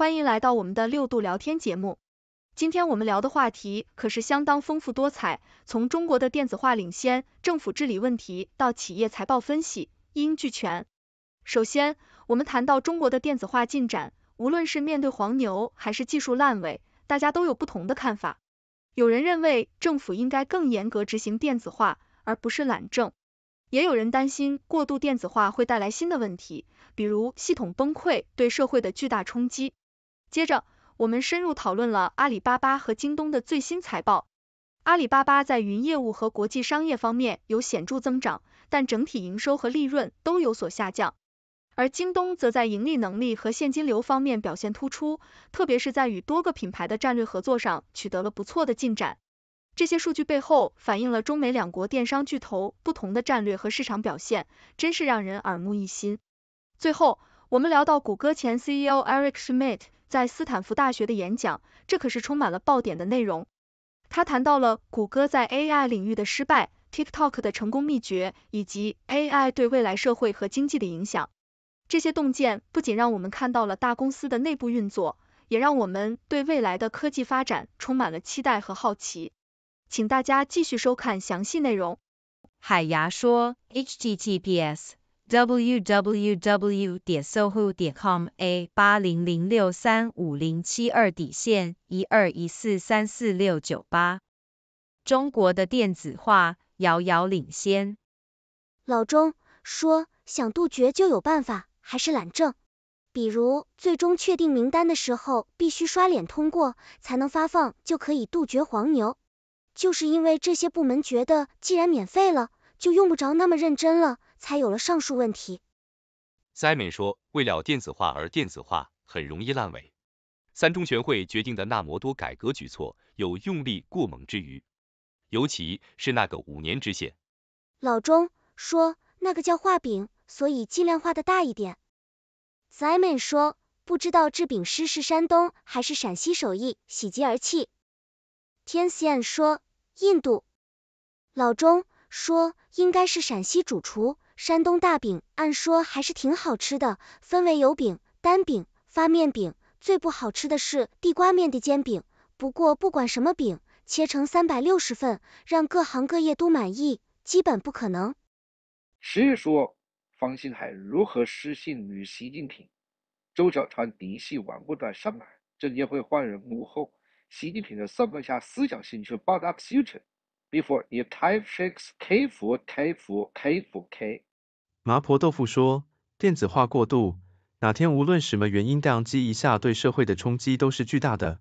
欢迎来到我们的六度聊天节目，今天我们聊的话题可是相当丰富多彩，从中国的电子化领先、政府治理问题到企业财报分析，一应俱全。首先，我们谈到中国的电子化进展，无论是面对黄牛还是技术烂尾，大家都有不同的看法。有人认为政府应该更严格执行电子化，而不是懒政；也有人担心过度电子化会带来新的问题，比如系统崩溃对社会的巨大冲击。接着，我们深入讨论了阿里巴巴和京东的最新财报。阿里巴巴在云业务和国际商业方面有显著增长，但整体营收和利润都有所下降。而京东则在盈利能力和现金流方面表现突出，特别是在与多个品牌的战略合作上取得了不错的进展。这些数据背后反映了中美两国电商巨头不同的战略和市场表现，真是让人耳目一新。最后，我们聊到谷歌前 CEO Eric Schmidt。在斯坦福大学的演讲，这可是充满了爆点的内容。他谈到了谷歌在 AI 领域的失败、TikTok 的成功秘诀，以及 AI 对未来社会和经济的影响。这些洞见不仅让我们看到了大公司的内部运作，也让我们对未来的科技发展充满了期待和好奇。请大家继续收看详细内容。海牙说，HTTPS。w w w 点 sohu 点 com a 八零零六三五零七二底线一二一四三四六九八中国的电子化遥遥领先。老钟说，想杜绝就有办法，还是懒政。比如，最终确定名单的时候，必须刷脸通过才能发放，就可以杜绝黄牛。就是因为这些部门觉得，既然免费了，就用不着那么认真了。才有了上述问题。Simon 说，为了电子化而电子化，很容易烂尾。三中全会决定的那么多改革举措，有用力过猛之余，尤其是那个五年之限。老钟说，那个叫画饼，所以尽量画的大一点。Simon 说，不知道制饼师是山东还是陕西手艺，喜极而泣。Tianyan 说，印度。老钟说，应该是陕西主厨。山东大饼，按说还是挺好吃的，分为油饼、单饼、发面饼，最不好吃的是地瓜面的煎饼。不过不管什么饼，切成三百六十份，让各行各业都满意，基本不可能。十说，方兴海如何失信于习近平？周小川嫡系顽固在上海，证监会换人幕后，习近平的上半下思想兴趣 future。Before you type shakes k for k for k r k。麻婆豆腐说，电子化过度，哪天无论什么原因宕机一下，对社会的冲击都是巨大的。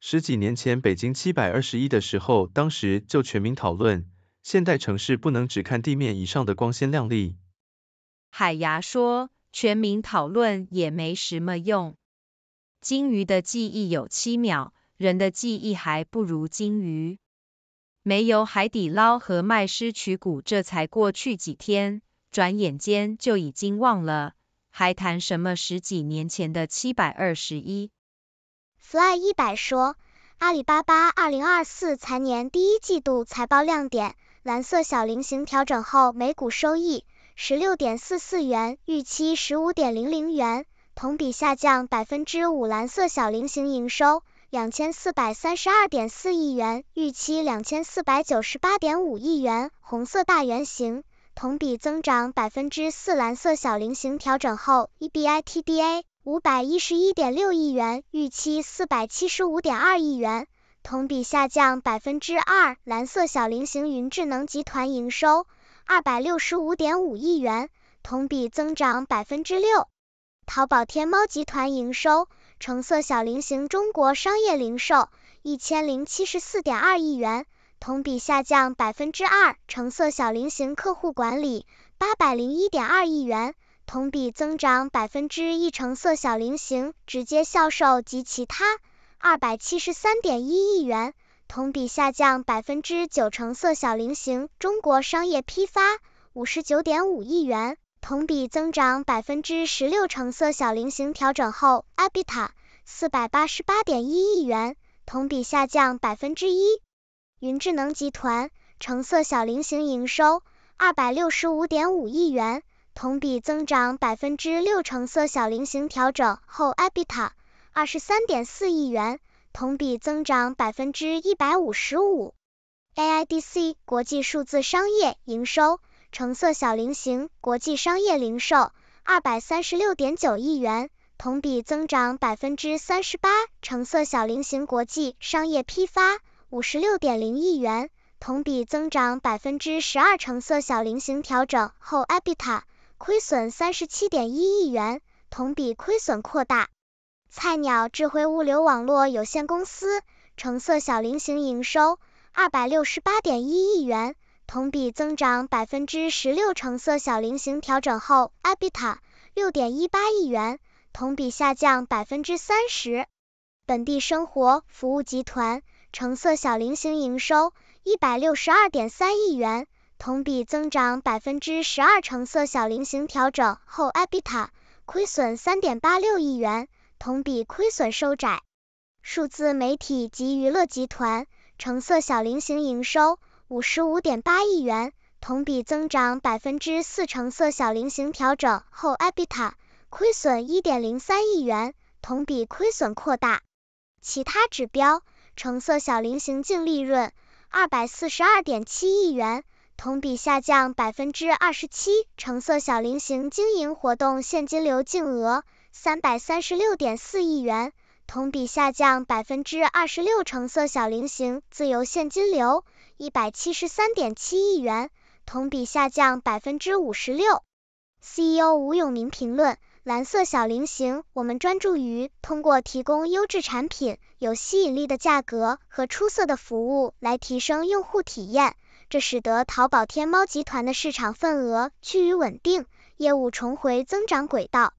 十几年前北京七百二十一的时候，当时就全民讨论，现代城市不能只看地面以上的光鲜亮丽。海牙说，全民讨论也没什么用。鲸鱼的记忆有七秒，人的记忆还不如鲸鱼。没有海底捞和麦斯曲谷，这才过去几天。转眼间就已经忘了，还谈什么十几年前的七百二十一？Fly 一百说，阿里巴巴二零二四财年第一季度财报亮点：蓝色小菱形调整后每股收益十六点四四元，预期十五点零零元，同比下降百分之五；蓝色小菱形营收两千四百三十二点四亿元，预期两千四百九十八点五亿元；红色大圆形。同比增长百分之四，蓝色小菱形调整后 EBITDA 五百一十一点六亿元，预期四百七十五点二亿元，同比下降百分之二。蓝色小菱形云智能集团营收二百六十五点五亿元，同比增长百分之六。淘宝天猫集团营收，橙色小菱形中国商业零售一千零七十四点二亿元。同比下降百分之二，橙色小菱形客户管理八百零一点二亿元，同比增长百分之一，橙色小菱形直接销售及其他二百七十三点一亿元，同比下降百分之九，橙色小菱形中国商业批发五十九点五亿元，同比增长百分之十六，橙色小菱形调整后，Abita 四百八十八点一亿元，同比下降百分之一。云智能集团橙色小菱形营收二百六十五点五亿元，同比增长百分之六。橙色小菱形调整后 EBITDA 二十三点四亿元，同比增长百分之一百五十五。AIDC 国际数字商业营收橙色小菱形国际商业零售二百三十六点九亿元，同比增长百分之三十八。橙色小菱形国际商业批发。五十六点零亿元，同比增长百分之十二。橙色小菱形调整后，Abita 亏损三十七点一亿元，同比亏损扩大。菜鸟智慧物流网络有限公司，橙色小菱形营收二百六十八点一亿元，同比增长百分之十六。橙色小菱形调整后，Abita 六点一八亿元，同比下降百分之三十。本地生活服务集团。橙色小菱形营收一百六十二点三亿元，同比增长百分之十二。橙色小菱形调整后 EBITDA 亏损三点八六亿元，同比亏损收窄。数字媒体及娱乐集团橙色小菱形营收五十五点八亿元，同比增长百分之四。橙色小菱形调整后 EBITDA 亏损一点零三亿元，同比亏损扩大。其他指标。橙色小菱形净利润二百四十二点七亿元，同比下降百分之二十七。橙色小菱形经营活动现金流净额三百三十六点四亿元，同比下降百分之二十六。橙色小菱形自由现金流一百七十三点七亿元，同比下降百分之五十六。CEO 吴永明评论：蓝色小菱形，我们专注于通过提供优质产品。有吸引力的价格和出色的服务来提升用户体验，这使得淘宝天猫集团的市场份额趋于稳定，业务重回增长轨道。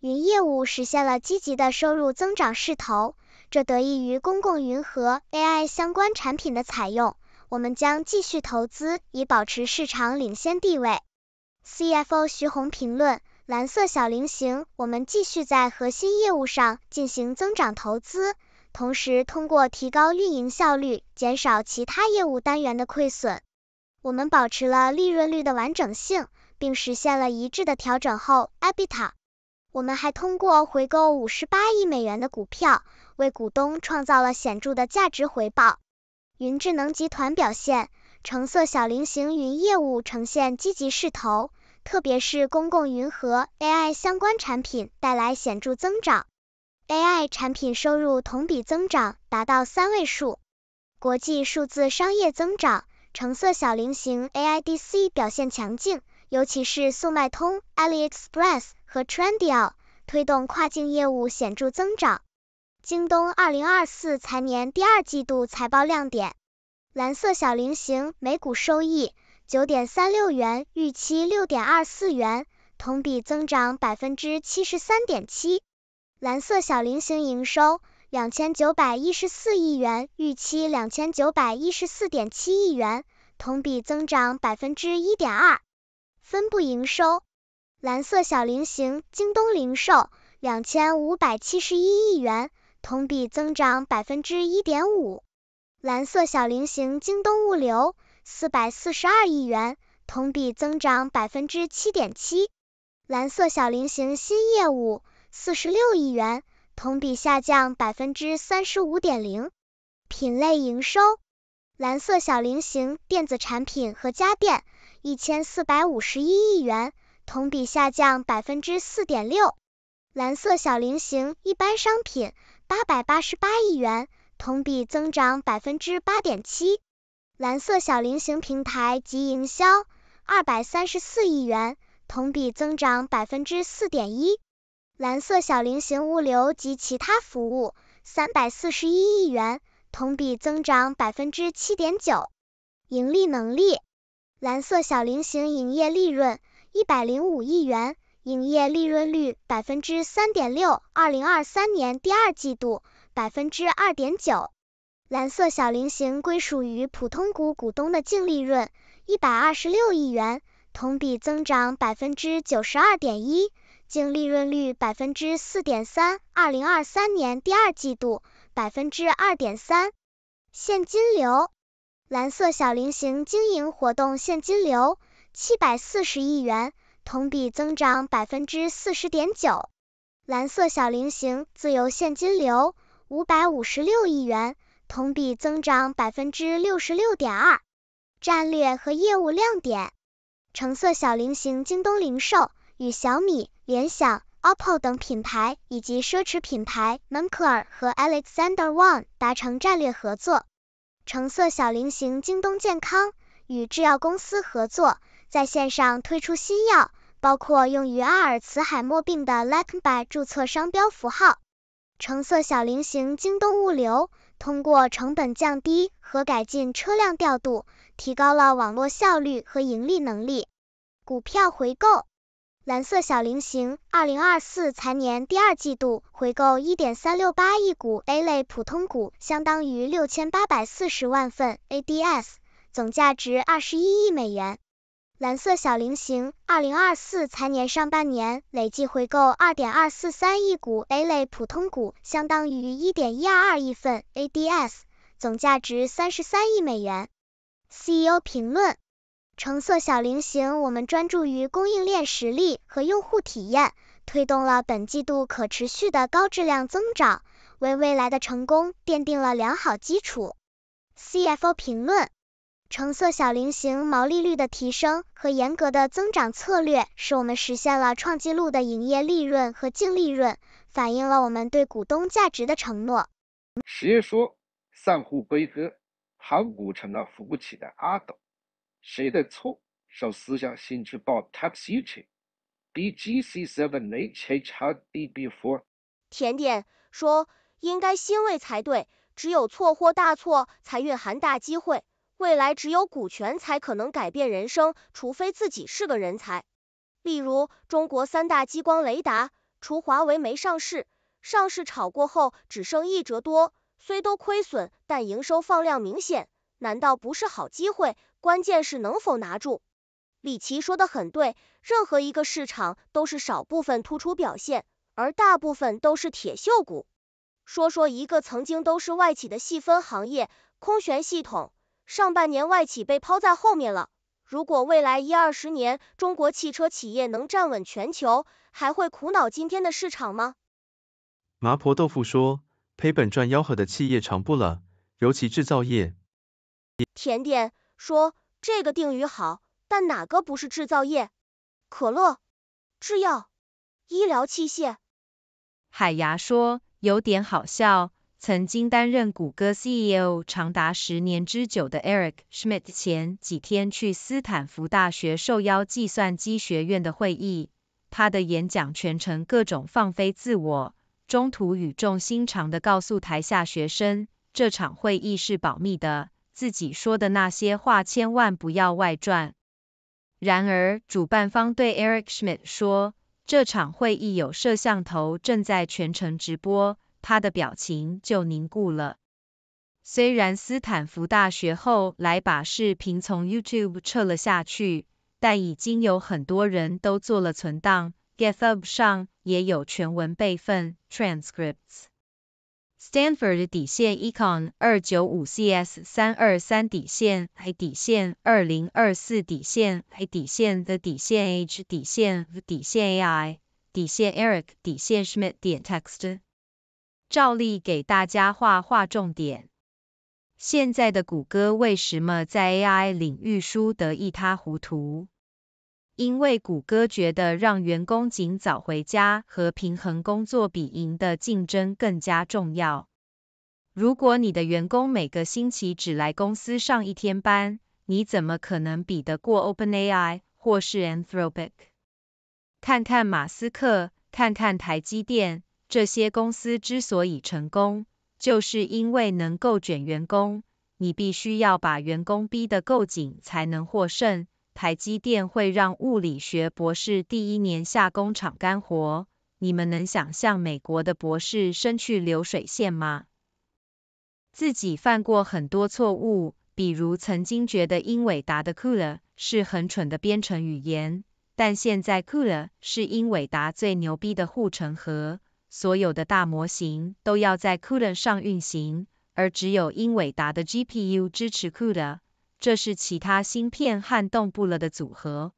云业务实现了积极的收入增长势头，这得益于公共云和 AI 相关产品的采用。我们将继续投资以保持市场领先地位。CFO 徐宏评论：蓝色小菱形，我们继续在核心业务上进行增长投资。同时，通过提高运营效率，减少其他业务单元的亏损，我们保持了利润率的完整性，并实现了一致的调整后 EBIT。我们还通过回购58亿美元的股票，为股东创造了显著的价值回报。云智能集团表现：橙色小菱形云业务呈现积极势头，特别是公共云和 AI 相关产品带来显著增长。AI 产品收入同比增长达到三位数，国际数字商业增长，橙色小菱形 AIDC 表现强劲，尤其是速卖通、AliExpress 和 Trendyol，推动跨境业务显著增长。京东2024财年第二季度财报亮点：蓝色小菱形每股收益9.36元，预期6.24元，同比增长73.7%。蓝色小菱形营收两千九百一十四亿元，预期两千九百一十四点七亿元，同比增长百分之一点二。分部营收，蓝色小菱形京东零售两千五百七十一亿元，同比增长百分之一点五。蓝色小菱形京东物流四百四十二亿元，同比增长百分之七点七。蓝色小菱形新业务。四十六亿元，同比下降百分之三十五点零。品类营收，蓝色小菱形电子产品和家电一千四百五十一亿元，同比下降百分之四点六。蓝色小菱形一般商品八百八十八亿元，同比增长百分之八点七。蓝色小菱形平台及营销二百三十四亿元，同比增长百分之四点一。蓝色小菱形物流及其他服务，三百四十一亿元，同比增长百分之七点九。盈利能力，蓝色小菱形营业利润一百零五亿元，营业利润率百分之三点六，二零二三年第二季度百分之二点九。蓝色小菱形归属于普通股股东的净利润一百二十六亿元，同比增长百分之九十二点一。净利润率百分之四点三，二零二三年第二季度百分之二点三。现金流，蓝色小菱形经营活动现金流七百四十亿元，同比增长百分之四十点九。蓝色小菱形自由现金流五百五十六亿元，同比增长百分之六十六点二。战略和业务亮点，橙色小菱形京东零售与小米。联想、OPPO 等品牌以及奢侈品牌门克尔和 Alexander Wang 达成战略合作。橙色小菱形京东健康与制药公司合作，在线上推出新药，包括用于阿尔茨海默病的 l e c a b i 注册商标符号。橙色小菱形京东物流通过成本降低和改进车辆调度，提高了网络效率和盈利能力。股票回购。蓝色小菱形，二零二四财年第二季度回购一点三六八亿股 A 类普通股，相当于六千八百四十万份 ADS，总价值二十一亿美元。蓝色小菱形，二零二四财年上半年累计回购二点二四三亿股 A 类普通股，相当于一点一二二亿份 ADS，总价值三十三亿美元。CEO 评论。橙色小菱形，我们专注于供应链实力和用户体验，推动了本季度可持续的高质量增长，为未来的成功奠定了良好基础。CFO 评论：橙色小菱形毛利率的提升和严格的增长策略，使我们实现了创纪录的营业利润和净利润，反映了我们对股东价值的承诺。实月说，散户归哥，港股成了扶不起的阿斗。谁的错？受思想性质报 taxi 车 b g c 7 8 h h d b f o e 甜点说应该欣慰才对，只有错或大错才蕴含大机会。未来只有股权才可能改变人生，除非自己是个人才。例如中国三大激光雷达，除华为没上市，上市炒过后只剩一折多，虽都亏损，但营收放量明显，难道不是好机会？关键是能否拿住？李奇说的很对，任何一个市场都是少部分突出表现，而大部分都是铁锈股。说说一个曾经都是外企的细分行业，空悬系统，上半年外企被抛在后面了。如果未来一二十年中国汽车企业能站稳全球，还会苦恼今天的市场吗？麻婆豆腐说，赔本赚吆喝的企业长不了，尤其制造业。甜点。说这个定语好，但哪个不是制造业？可乐、制药、医疗器械。海牙说有点好笑，曾经担任谷歌 CEO 长达十年之久的 Eric Schmidt 前几天去斯坦福大学受邀计算机学院的会议，他的演讲全程各种放飞自我，中途语重心长地告诉台下学生，这场会议是保密的。自己说的那些话千万不要外传。然而，主办方对 Eric Schmidt 说，这场会议有摄像头，正在全程直播，他的表情就凝固了。虽然斯坦福大学后来把视频从 YouTube 撤了下去，但已经有很多人都做了存档，GitHub 上也有全文备份 （transcripts）。Stanford 的底线，Econ，二九五 CS 三二三底线，AI 底线，二零二四底线，AI 底线的底线 H 底线 V 底线 AI 底线 Eric 底线 Schmidt 点 text。照例给大家画画重点。现在的谷歌为什么在 AI 领域输得一塌糊涂？因为谷歌觉得让员工尽早回家和平衡工作比赢的竞争更加重要。如果你的员工每个星期只来公司上一天班，你怎么可能比得过 OpenAI 或是 Anthropic？看看马斯克，看看台积电，这些公司之所以成功，就是因为能够卷员工。你必须要把员工逼得够紧，才能获胜。台积电会让物理学博士第一年下工厂干活，你们能想象美国的博士生去流水线吗？自己犯过很多错误，比如曾经觉得英伟达的 CUDA 是很蠢的编程语言，但现在 CUDA 是英伟达最牛逼的护城河，所有的大模型都要在 CUDA 上运行，而只有英伟达的 GPU 支持 CUDA。这是其他芯片撼动不了的组合。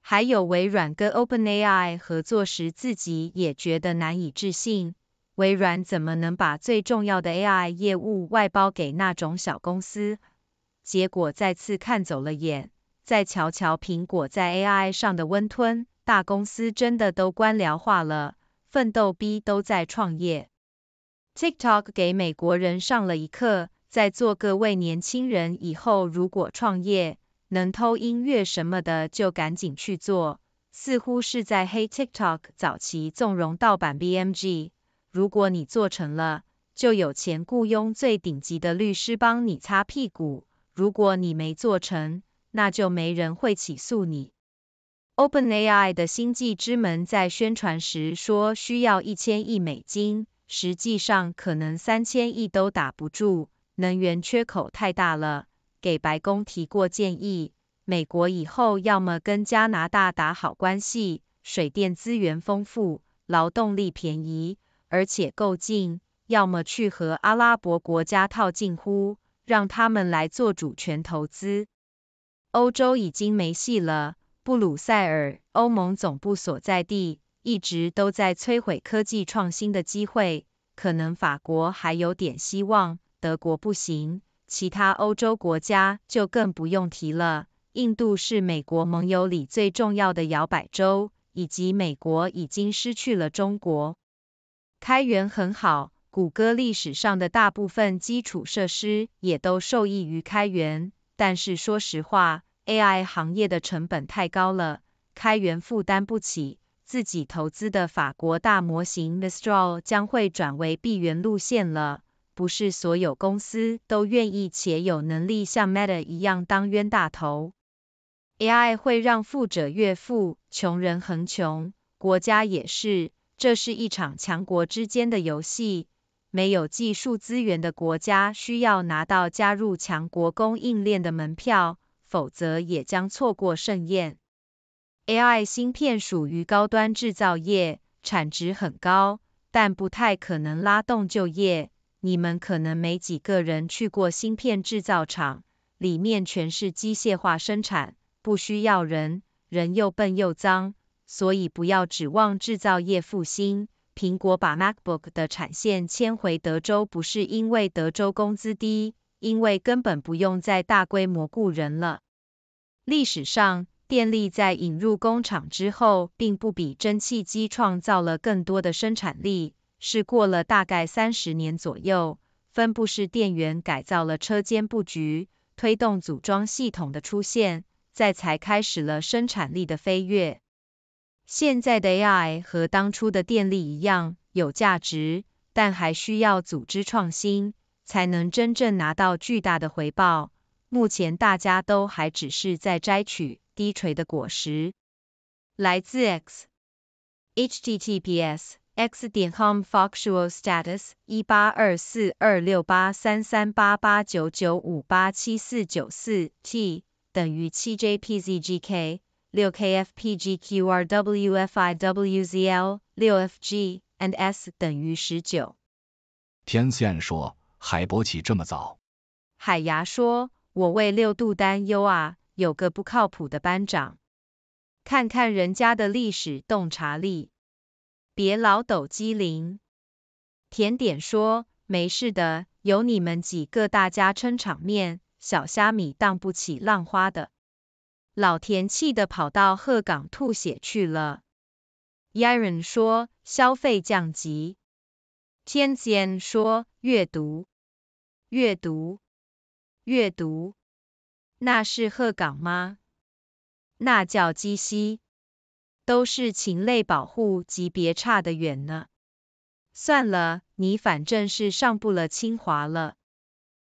还有微软跟 OpenAI 合作时，自己也觉得难以置信，微软怎么能把最重要的 AI 业务外包给那种小公司？结果再次看走了眼。再瞧瞧苹果在 AI 上的温吞，大公司真的都官僚化了，奋斗逼都在创业。TikTok 给美国人上了一课。在座各位年轻人，以后如果创业能偷音乐什么的，就赶紧去做。似乎是在黑 TikTok 早期纵容盗版 BMG。如果你做成了，就有钱雇佣最顶级的律师帮你擦屁股；如果你没做成，那就没人会起诉你。OpenAI 的星际之门在宣传时说需要一千亿美金，实际上可能三千亿都打不住。能源缺口太大了，给白宫提过建议，美国以后要么跟加拿大打好关系，水电资源丰富，劳动力便宜，而且够近；要么去和阿拉伯国家套近乎，让他们来做主权投资。欧洲已经没戏了，布鲁塞尔欧盟总部所在地，一直都在摧毁科技创新的机会，可能法国还有点希望。德国不行，其他欧洲国家就更不用提了。印度是美国盟友里最重要的摇摆州，以及美国已经失去了中国。开源很好，谷歌历史上的大部分基础设施也都受益于开源。但是说实话，AI 行业的成本太高了，开源负担不起。自己投资的法国大模型 Mistral 将会转为闭源路线了。不是所有公司都愿意且有能力像 Meta 一样当冤大头。AI 会让富者越富，穷人恒穷，国家也是。这是一场强国之间的游戏，没有技术资源的国家需要拿到加入强国供应链的门票，否则也将错过盛宴。AI 芯片属于高端制造业，产值很高，但不太可能拉动就业。你们可能没几个人去过芯片制造厂，里面全是机械化生产，不需要人，人又笨又脏，所以不要指望制造业复兴。苹果把 MacBook 的产线迁回德州，不是因为德州工资低，因为根本不用再大规模雇人了。历史上，电力在引入工厂之后，并不比蒸汽机创造了更多的生产力。是过了大概三十年左右，分布式电源改造了车间布局，推动组装系统的出现，才才开始了生产力的飞跃。现在的 AI 和当初的电力一样有价值，但还需要组织创新，才能真正拿到巨大的回报。目前大家都还只是在摘取低垂的果实。来自 x，h t t p s。x 点 com f o t u a l status 一八二四二六八三三八八九九五八七四九四 t 等于七 j p z g k 六 k f p g q r w f i w z l 六 f g and s 等于十九。天线说，海博起这么早。海牙说，我为六度担忧啊，有个不靠谱的班长，看看人家的历史洞察力。别老抖机灵，甜点说没事的，有你们几个大家撑场面，小虾米当不起浪花的。老田气得跑到鹤岗吐血去了。y a r e n 说消费降级，天 n 说阅读，阅读，阅读，那是鹤岗吗？那叫鸡西。都是禽类保护级别差得远呢。算了，你反正是上不了清华了。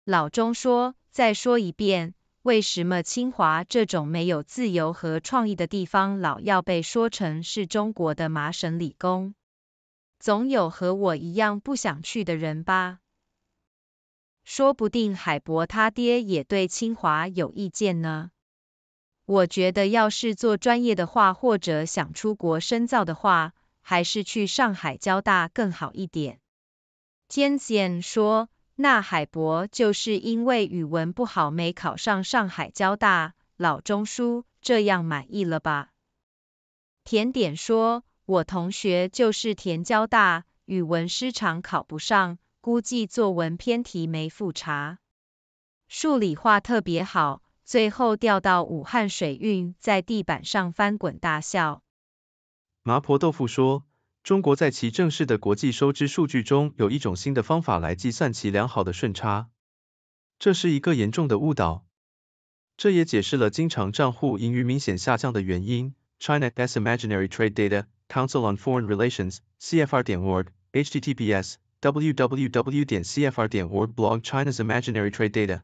老钟说，再说一遍，为什么清华这种没有自由和创意的地方，老要被说成是中国的麻省理工？总有和我一样不想去的人吧？说不定海博他爹也对清华有意见呢？我觉得要是做专业的话，或者想出国深造的话，还是去上海交大更好一点。简简说，那海博就是因为语文不好没考上上海交大，老钟叔这样满意了吧？甜点说，我同学就是填交大，语文失常考不上，估计作文偏题没复查，数理化特别好。最后掉到武汉水运，在地板上翻滚大笑。麻婆豆腐说，中国在其正式的国际收支数据中有一种新的方法来计算其良好的顺差，这是一个严重的误导。这也解释了经常账户盈余明显下降的原因。China's imaginary trade data, Council on Foreign Relations, CFR. 点 o org, https: www. 点 CFR. 点 o org/blog/China's imaginary trade data.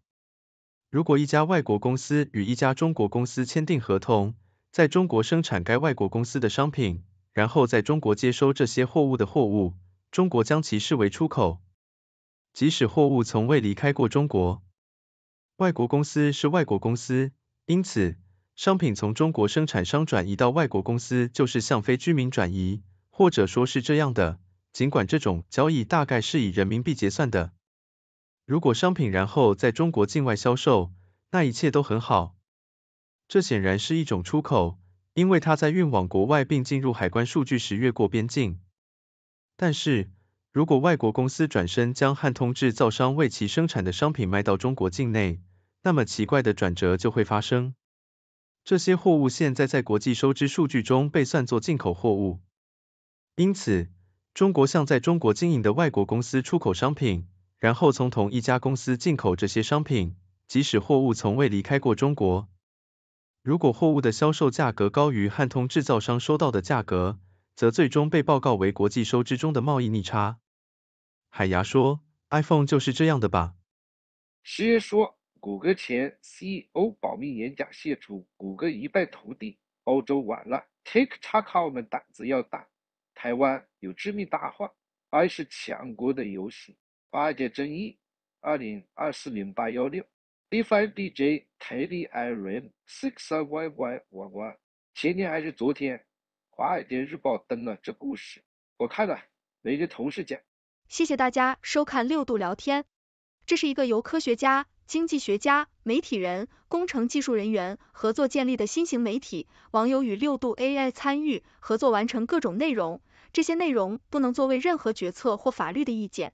如果一家外国公司与一家中国公司签订合同，在中国生产该外国公司的商品，然后在中国接收这些货物的货物，中国将其视为出口，即使货物从未离开过中国。外国公司是外国公司，因此商品从中国生产商转移到外国公司就是向非居民转移，或者说是这样的，尽管这种交易大概是以人民币结算的。如果商品然后在中国境外销售，那一切都很好。这显然是一种出口，因为它在运往国外并进入海关数据时越过边境。但是，如果外国公司转身将汉通制造商为其生产的商品卖到中国境内，那么奇怪的转折就会发生。这些货物现在在国际收支数据中被算作进口货物。因此，中国向在中国经营的外国公司出口商品。然后从同一家公司进口这些商品，即使货物从未离开过中国。如果货物的销售价格高于汉通制造商收到的价格，则最终被报告为国际收支中的贸易逆差。海牙说，iPhone 就是这样的吧？石爷说，谷歌前 CEO 保密演讲泄出，谷歌一败涂地，欧洲完了。Take o k 我们胆子要大，台湾有致命大患，i 是强国的游戏。尔街争议，二零二四零八幺六，D Five DJ Teddy Iron s i x e YY 网前天还是昨天，《华尔街日报》登了这故事，我看了，那些同事讲。谢谢大家收看六度聊天，这是一个由科学家、经济学家、媒体人、工程技术人员合作建立的新型媒体，网友与六度 AI 参与合作完成各种内容，这些内容不能作为任何决策或法律的意见。